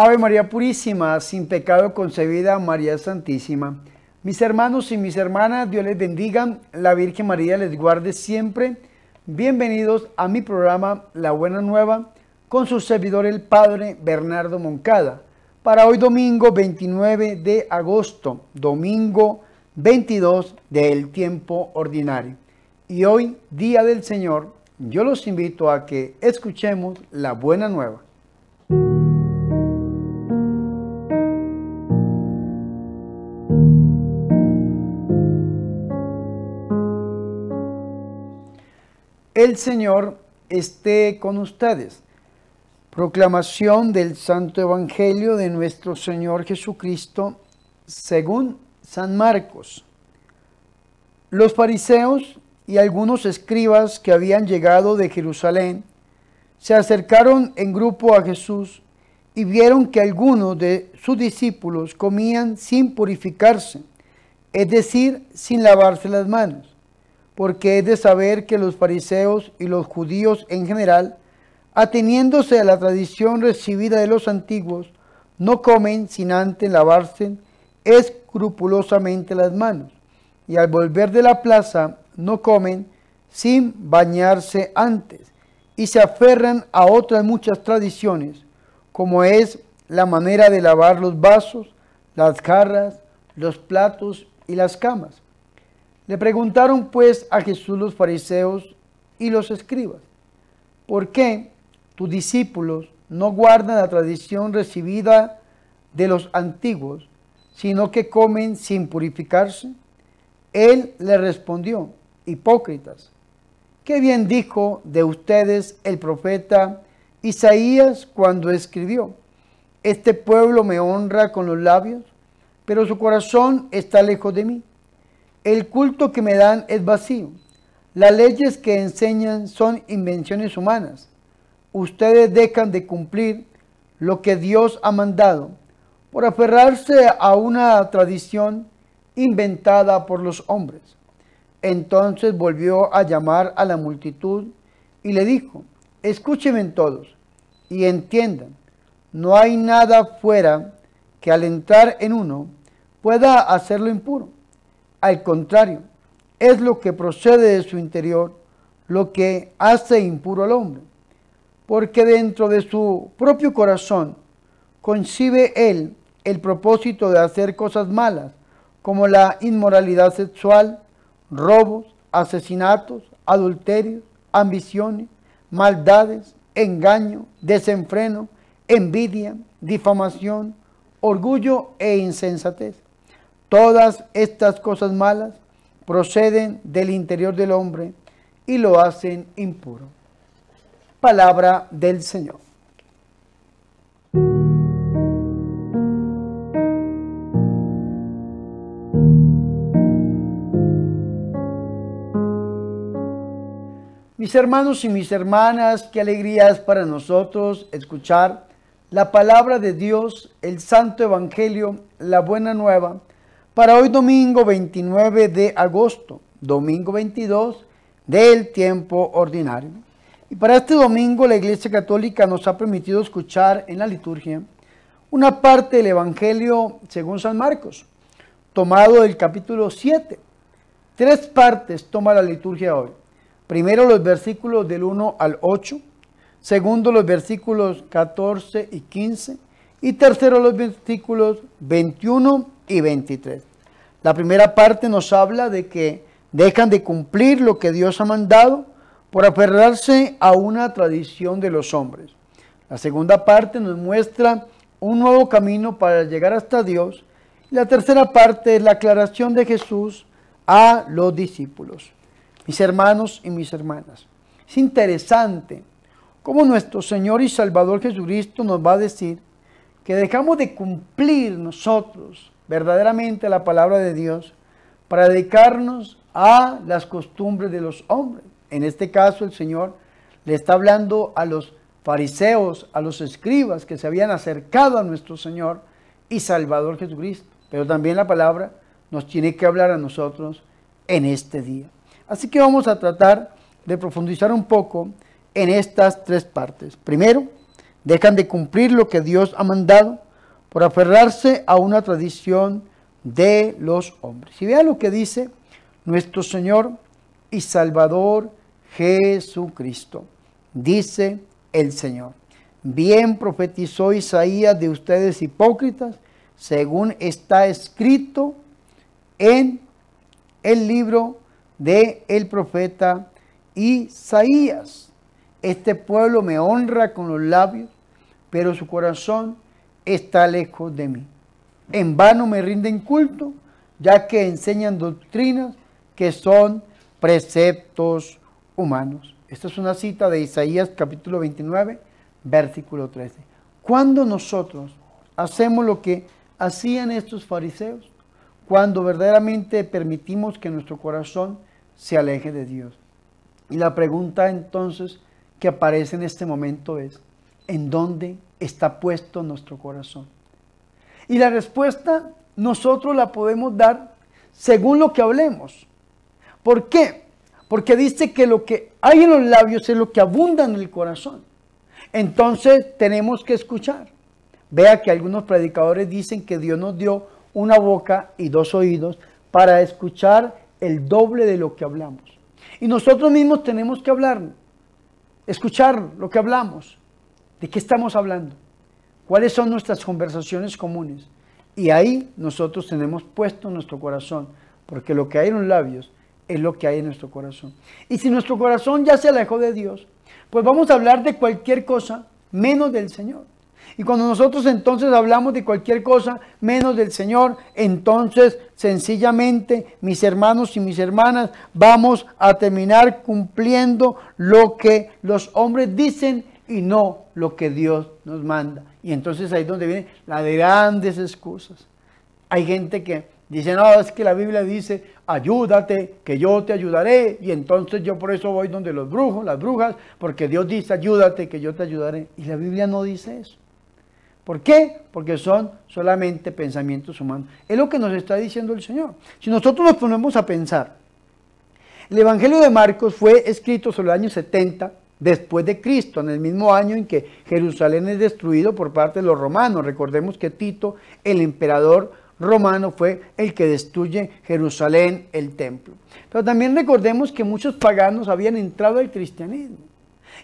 Ave María Purísima, sin pecado concebida, María Santísima. Mis hermanos y mis hermanas, Dios les bendiga, la Virgen María les guarde siempre. Bienvenidos a mi programa La Buena Nueva con su servidor el Padre Bernardo Moncada. Para hoy domingo 29 de agosto, domingo 22 del tiempo ordinario. Y hoy, Día del Señor, yo los invito a que escuchemos la Buena Nueva. El Señor esté con ustedes. Proclamación del Santo Evangelio de nuestro Señor Jesucristo según San Marcos. Los fariseos y algunos escribas que habían llegado de Jerusalén se acercaron en grupo a Jesús y vieron que algunos de sus discípulos comían sin purificarse, es decir, sin lavarse las manos porque es de saber que los fariseos y los judíos en general, ateniéndose a la tradición recibida de los antiguos, no comen sin antes lavarse escrupulosamente las manos, y al volver de la plaza no comen sin bañarse antes, y se aferran a otras muchas tradiciones, como es la manera de lavar los vasos, las jarras, los platos y las camas le preguntaron pues a Jesús los fariseos y los escribas, ¿por qué tus discípulos no guardan la tradición recibida de los antiguos, sino que comen sin purificarse? Él le respondió, hipócritas, qué bien dijo de ustedes el profeta Isaías cuando escribió, este pueblo me honra con los labios, pero su corazón está lejos de mí el culto que me dan es vacío. Las leyes que enseñan son invenciones humanas. Ustedes dejan de cumplir lo que Dios ha mandado por aferrarse a una tradición inventada por los hombres. Entonces volvió a llamar a la multitud y le dijo, escúchenme todos y entiendan, no hay nada fuera que al entrar en uno pueda hacerlo impuro al contrario, es lo que procede de su interior lo que hace impuro al hombre, porque dentro de su propio corazón concibe él el propósito de hacer cosas malas, como la inmoralidad sexual, robos, asesinatos, adulterios, ambiciones, maldades, engaño, desenfreno, envidia, difamación, orgullo e insensatez. Todas estas cosas malas proceden del interior del hombre y lo hacen impuro. Palabra del Señor. Mis hermanos y mis hermanas, qué alegría es para nosotros escuchar la palabra de Dios, el Santo Evangelio, la Buena Nueva para hoy domingo 29 de agosto, domingo 22 del tiempo ordinario. Y para este domingo la Iglesia Católica nos ha permitido escuchar en la liturgia una parte del Evangelio según San Marcos, tomado del capítulo 7. Tres partes toma la liturgia hoy. Primero los versículos del 1 al 8, segundo los versículos 14 y 15 y tercero los versículos 21 y 23. La primera parte nos habla de que dejan de cumplir lo que Dios ha mandado por aferrarse a una tradición de los hombres. La segunda parte nos muestra un nuevo camino para llegar hasta Dios. Y la tercera parte es la aclaración de Jesús a los discípulos. Mis hermanos y mis hermanas, es interesante cómo nuestro Señor y Salvador Jesucristo nos va a decir que dejamos de cumplir nosotros verdaderamente la palabra de Dios para dedicarnos a las costumbres de los hombres. En este caso el Señor le está hablando a los fariseos, a los escribas que se habían acercado a nuestro Señor y Salvador Jesucristo. Pero también la palabra nos tiene que hablar a nosotros en este día. Así que vamos a tratar de profundizar un poco en estas tres partes. Primero, dejan de cumplir lo que Dios ha mandado por aferrarse a una tradición de los hombres. Y vean lo que dice nuestro Señor y Salvador Jesucristo. Dice el Señor, bien profetizó Isaías de ustedes hipócritas, según está escrito en el libro de el profeta Isaías. Este pueblo me honra con los labios, pero su corazón está lejos de mí. En vano me rinden culto, ya que enseñan doctrinas que son preceptos humanos. Esta es una cita de Isaías capítulo 29, versículo 13. Cuando nosotros hacemos lo que hacían estos fariseos, cuando verdaderamente permitimos que nuestro corazón se aleje de Dios. Y la pregunta entonces que aparece en este momento es, en dónde está puesto nuestro corazón. Y la respuesta nosotros la podemos dar según lo que hablemos. ¿Por qué? Porque dice que lo que hay en los labios es lo que abunda en el corazón. Entonces tenemos que escuchar. Vea que algunos predicadores dicen que Dios nos dio una boca y dos oídos para escuchar el doble de lo que hablamos. Y nosotros mismos tenemos que hablar, escuchar lo que hablamos. ¿De qué estamos hablando? ¿Cuáles son nuestras conversaciones comunes? Y ahí nosotros tenemos puesto nuestro corazón, porque lo que hay en los labios es lo que hay en nuestro corazón. Y si nuestro corazón ya se alejó de Dios, pues vamos a hablar de cualquier cosa menos del Señor. Y cuando nosotros entonces hablamos de cualquier cosa menos del Señor, entonces sencillamente, mis hermanos y mis hermanas, vamos a terminar cumpliendo lo que los hombres dicen y no lo que Dios nos manda. Y entonces ahí es donde vienen las grandes excusas. Hay gente que dice, no, es que la Biblia dice, ayúdate, que yo te ayudaré. Y entonces yo por eso voy donde los brujos, las brujas, porque Dios dice, ayúdate, que yo te ayudaré. Y la Biblia no dice eso. ¿Por qué? Porque son solamente pensamientos humanos. Es lo que nos está diciendo el Señor. Si nosotros nos ponemos a pensar, el Evangelio de Marcos fue escrito sobre el año 70 después de Cristo, en el mismo año en que Jerusalén es destruido por parte de los romanos. Recordemos que Tito, el emperador romano, fue el que destruye Jerusalén, el templo. Pero también recordemos que muchos paganos habían entrado al cristianismo.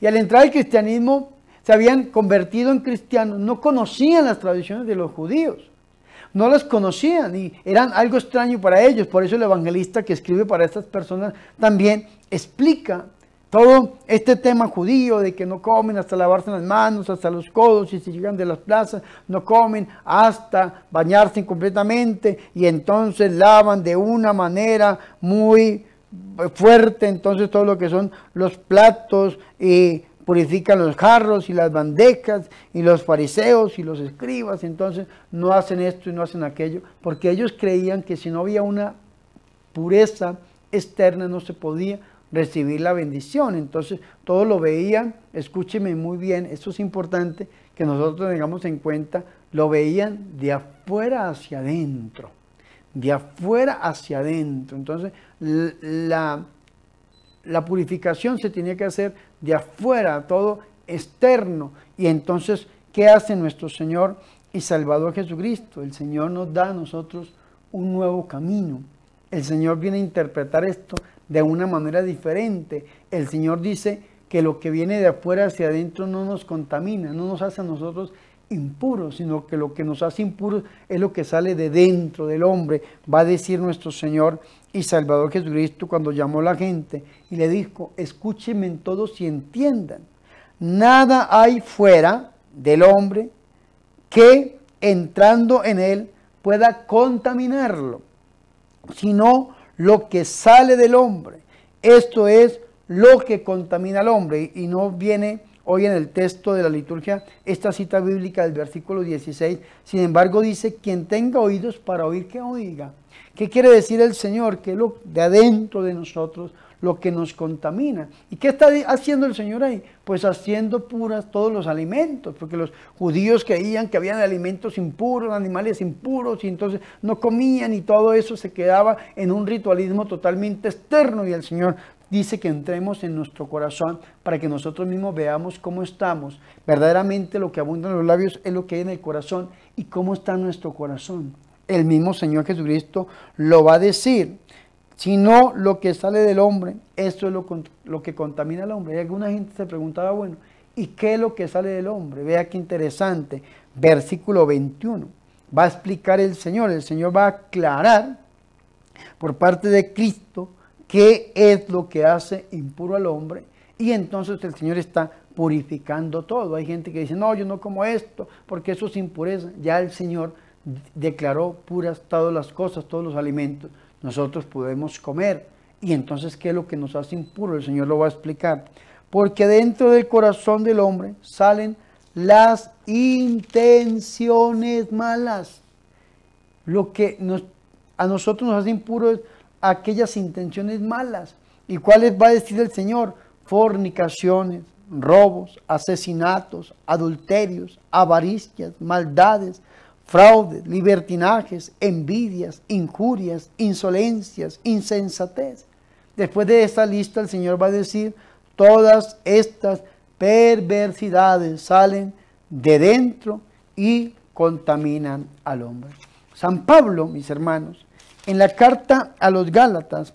Y al entrar al cristianismo se habían convertido en cristianos, no conocían las tradiciones de los judíos no las conocían y eran algo extraño para ellos. Por eso el evangelista que escribe para estas personas también explica todo este tema judío de que no comen hasta lavarse las manos, hasta los codos, y si llegan de las plazas, no comen hasta bañarse completamente, y entonces lavan de una manera muy fuerte, entonces todo lo que son los platos y eh, purifican los jarros y las bandejas y los fariseos y los escribas, entonces no hacen esto y no hacen aquello, porque ellos creían que si no había una pureza externa no se podía recibir la bendición. Entonces, todos lo veían, escúcheme muy bien, esto es importante que nosotros tengamos en cuenta, lo veían de afuera hacia adentro, de afuera hacia adentro. Entonces, la, la purificación se tenía que hacer de afuera, todo externo. Y entonces, ¿qué hace nuestro Señor y Salvador Jesucristo? El Señor nos da a nosotros un nuevo camino, el Señor viene a interpretar esto de una manera diferente. El Señor dice que lo que viene de afuera hacia adentro no nos contamina, no nos hace a nosotros impuros, sino que lo que nos hace impuros es lo que sale de dentro del hombre, va a decir nuestro Señor y Salvador Jesucristo cuando llamó a la gente y le dijo, escúchenme todos y entiendan, nada hay fuera del hombre que entrando en él pueda contaminarlo sino lo que sale del hombre. Esto es lo que contamina al hombre. Y no viene hoy en el texto de la liturgia esta cita bíblica del versículo 16. Sin embargo, dice, quien tenga oídos para oír, que oiga. ¿Qué quiere decir el Señor? Que lo de adentro de nosotros, lo que nos contamina. ¿Y qué está haciendo el Señor ahí? Pues haciendo puras todos los alimentos, porque los judíos creían que habían alimentos impuros, animales impuros, y entonces no comían y todo eso se quedaba en un ritualismo totalmente externo y el Señor dice que entremos en nuestro corazón para que nosotros mismos veamos cómo estamos. Verdaderamente lo que abunda en los labios es lo que hay en el corazón y cómo está nuestro corazón. El mismo Señor Jesucristo lo va a decir sino lo que sale del hombre, eso es lo, que contamina al hombre. Y alguna gente se preguntaba, bueno, ¿y qué es lo que sale del hombre? Vea qué interesante. Versículo 21. Va a explicar el Señor, el Señor va a aclarar por parte de Cristo qué es lo que hace impuro al hombre. Y entonces el Señor está purificando todo. Hay gente que dice, no, yo no como esto, porque eso es impureza. Ya el Señor declaró puras todas las cosas, todos los alimentos nosotros podemos comer. Y entonces, ¿qué es lo que nos hace impuro? El Señor lo va a explicar. Porque dentro del corazón del hombre salen las intenciones malas. Lo que nos, a nosotros nos hace impuro es aquellas intenciones malas. ¿Y cuáles va a decir el Señor? Fornicaciones, robos, asesinatos, adulterios, avaricias, maldades, fraudes, libertinajes, envidias, injurias, insolencias, insensatez. Después de esta lista el Señor va a decir, todas estas perversidades salen de dentro y contaminan al hombre. San Pablo, mis hermanos, en la carta a los Gálatas,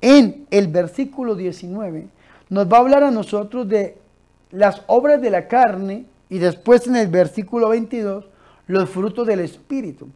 en el versículo 19, nos va a hablar a nosotros de las obras de la carne y después en el versículo 22 los frutos del Espíritu.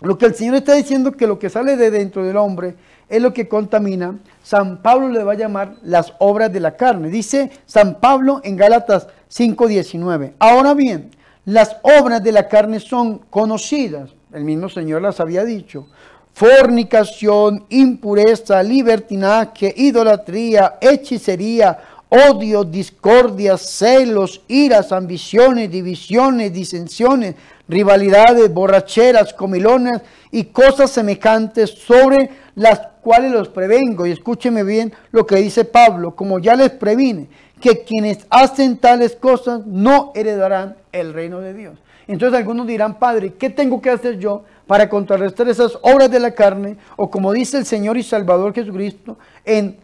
Lo que el Señor está diciendo que lo que sale de dentro del hombre es lo que contamina. San Pablo le va a llamar las obras de la carne. Dice San Pablo en Gálatas 5:19. Ahora bien, las obras de la carne son conocidas. El mismo Señor las había dicho. Fornicación, impureza, libertinaje, idolatría, hechicería, Odio, discordias, celos, iras, ambiciones, divisiones, disensiones, rivalidades, borracheras, comilones y cosas semejantes sobre las cuales los prevengo. Y escúcheme bien lo que dice Pablo, como ya les previne, que quienes hacen tales cosas no heredarán el reino de Dios. Entonces algunos dirán, Padre, ¿qué tengo que hacer yo para contrarrestar esas obras de la carne? O como dice el Señor y Salvador Jesucristo, en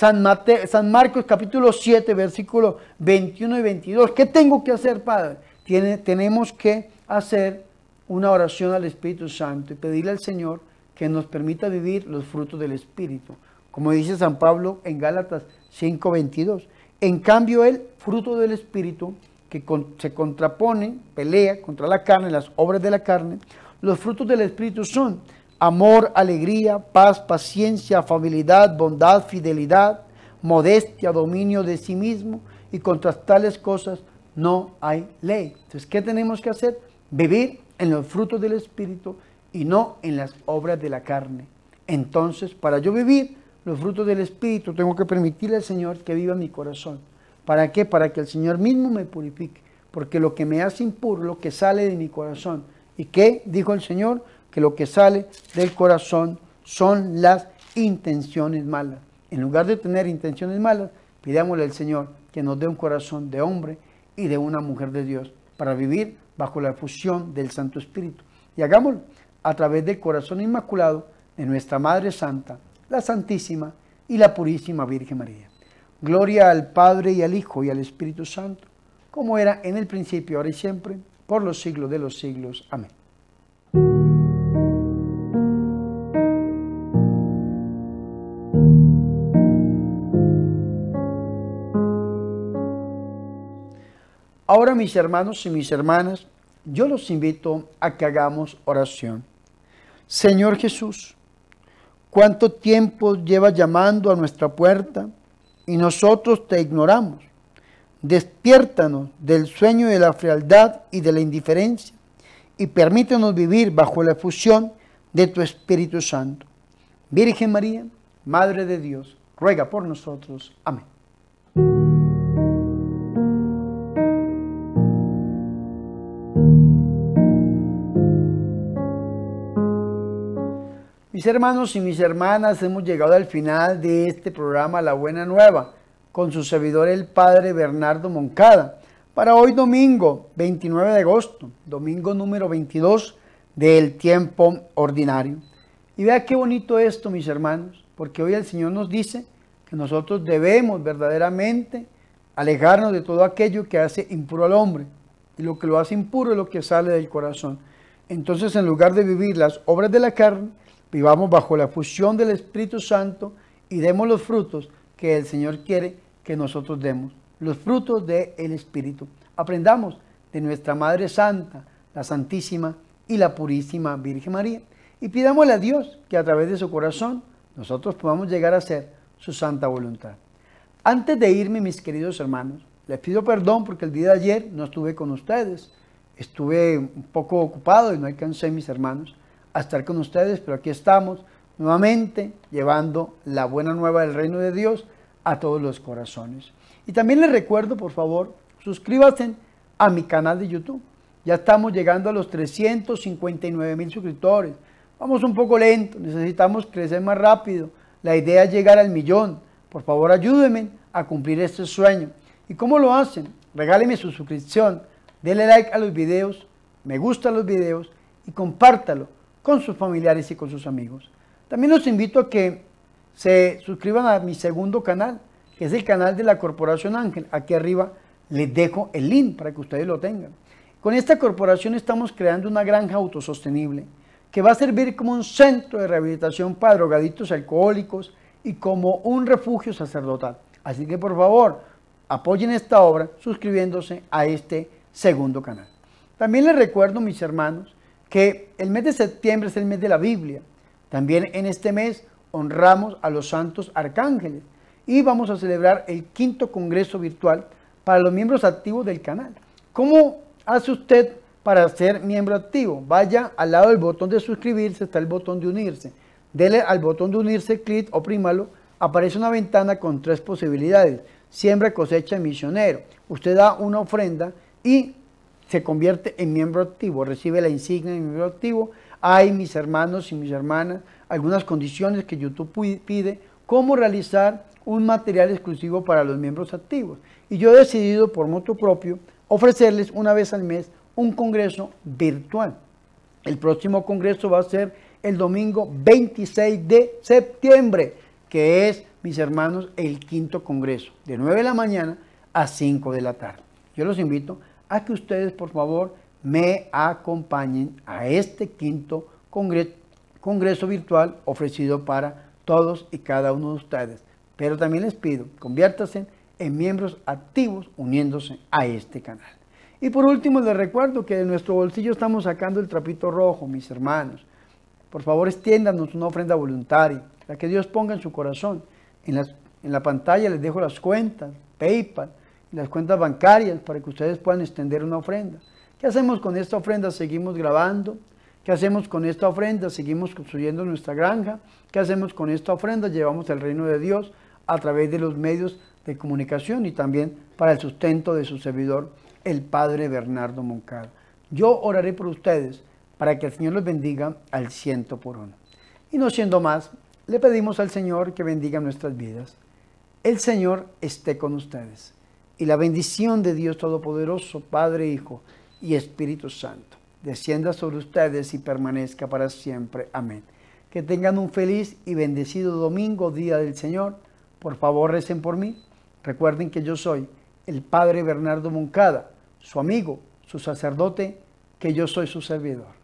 San, San Marcos capítulo 7, versículo 21 y 22. ¿Qué tengo que hacer, Padre? tenemos que hacer una oración al Espíritu Santo y pedirle al Señor que nos permita vivir los frutos del Espíritu. Como dice San Pablo en Gálatas 22 En cambio, el fruto del Espíritu que se contrapone, pelea contra la carne, las obras de la carne, los frutos del Espíritu son amor, alegría, paz, paciencia, afabilidad, bondad, fidelidad, modestia, dominio de sí mismo y contra tales cosas no hay ley. Entonces, ¿qué tenemos que hacer? Vivir en los frutos del Espíritu y no en las obras de la carne. Entonces, para yo vivir los frutos del Espíritu, tengo que permitirle al Señor que viva mi corazón. ¿Para qué? Para que el Señor mismo me purifique. Porque lo que me hace impuro, lo que sale de mi corazón. ¿Y qué dijo el Señor? que lo que sale del corazón son las intenciones malas. En lugar de tener intenciones malas, pidámosle al Señor que nos dé un corazón de hombre y de una mujer de Dios para vivir bajo la fusión del Santo Espíritu. Y hagámoslo a través del corazón inmaculado de nuestra Madre Santa, la Santísima y la Purísima Virgen María. Gloria al Padre y al Hijo y al Espíritu Santo, como era en el principio, ahora y siempre, por los siglos de los siglos. Amén. Ahora mis hermanos y mis hermanas, yo los invito a que hagamos oración. Señor Jesús, ¿cuánto tiempo llevas llamando a nuestra puerta y nosotros te ignoramos? Despiértanos del sueño de la frialdad y de la indiferencia y permítenos vivir bajo la fusión de tu Espíritu Santo. Virgen María, Madre de Dios, ruega por nosotros. Amén. Mis hermanos y mis hermanas, hemos llegado al final de este programa La Buena Nueva con su servidor el Padre Bernardo Moncada para hoy domingo 29 de agosto, domingo número 22 del tiempo ordinario. Y vea qué bonito esto, mis hermanos, porque hoy el Señor nos dice que nosotros debemos verdaderamente alejarnos de todo aquello que hace impuro al hombre. Y lo que lo hace impuro es lo que sale del corazón. Entonces, en lugar de vivir las obras de la carne, vivamos bajo la fusión del Espíritu Santo y demos los frutos que el Señor quiere que nosotros demos, los frutos del Espíritu. Aprendamos de nuestra Madre Santa, la Santísima y la Purísima Virgen María, y pidámosle a Dios que a través de su corazón nosotros podamos llegar a ser su santa voluntad. Antes de irme, mis queridos hermanos, les pido perdón porque el día de ayer no estuve con ustedes, estuve un poco ocupado y no alcancé mis hermanos a estar con ustedes, pero aquí estamos nuevamente llevando la buena nueva del reino de Dios a todos los corazones. Y también les recuerdo, por favor, suscríbanse a mi canal de YouTube. Ya estamos llegando a los 359 mil suscriptores. Vamos un poco lento, necesitamos crecer más rápido. La idea es llegar al millón. Por favor, ayúdenme a cumplir este sueño. ¿Y cómo lo hacen? Regálenme su suscripción, denle like a los videos, me gustan los videos y compártalo con sus familiares y con sus amigos. También los invito a que se suscriban a mi segundo canal, que es el canal de la Corporación Ángel. Aquí arriba les dejo el link para que ustedes lo tengan. Con esta corporación estamos creando una granja autosostenible que va a servir como un centro de rehabilitación para drogadictos alcohólicos y como un refugio sacerdotal. Así que por favor, apoyen esta obra suscribiéndose a este segundo canal. También les recuerdo, mis hermanos, que el mes de septiembre es el mes de la Biblia. También en este mes honramos a los santos arcángeles y vamos a celebrar el quinto congreso virtual para los miembros activos del canal. ¿Cómo hace usted para ser miembro activo? Vaya al lado del botón de suscribirse, está el botón de unirse. Dele al botón de unirse, clic, oprímalo. Aparece una ventana con tres posibilidades. Siembra, cosecha, misionero. Usted da una ofrenda y se convierte en miembro activo, recibe la insignia de miembro activo. Hay mis hermanos y mis hermanas, algunas condiciones que YouTube pide, cómo realizar un material exclusivo para los miembros activos. Y yo he decidido por moto propio ofrecerles una vez al mes un congreso virtual. El próximo congreso va a ser el domingo 26 de septiembre, que es, mis hermanos, el quinto congreso, de 9 de la mañana a 5 de la tarde. Yo los invito a que ustedes, por favor, me acompañen a este quinto congreso virtual ofrecido para todos y cada uno de ustedes. Pero también les pido, conviértanse en miembros activos uniéndose a este canal. Y por último, les recuerdo que de nuestro bolsillo estamos sacando el trapito rojo, mis hermanos. Por favor, extiéndanos una ofrenda voluntaria, la que Dios ponga en su corazón. En en la pantalla les dejo las cuentas, PayPal, las cuentas bancarias para que ustedes puedan extender una ofrenda. ¿Qué hacemos con esta ofrenda? Seguimos grabando. ¿Qué hacemos con esta ofrenda? Seguimos construyendo nuestra granja. ¿Qué hacemos con esta ofrenda? Llevamos el reino de Dios a través de los medios de comunicación y también para el sustento de su servidor, el Padre Bernardo Moncada, Yo oraré por ustedes para que el Señor los bendiga al ciento por uno. Y no siendo más, le pedimos al Señor que bendiga nuestras vidas. El Señor esté con ustedes y la bendición de Dios Todopoderoso, Padre, Hijo y Espíritu Santo, descienda sobre ustedes y permanezca para siempre. Amén. Que tengan un feliz y bendecido domingo, Día del Señor. Por favor, recen por mí. Recuerden que yo soy el Padre Bernardo Moncada, su amigo, su sacerdote, que yo soy su servidor.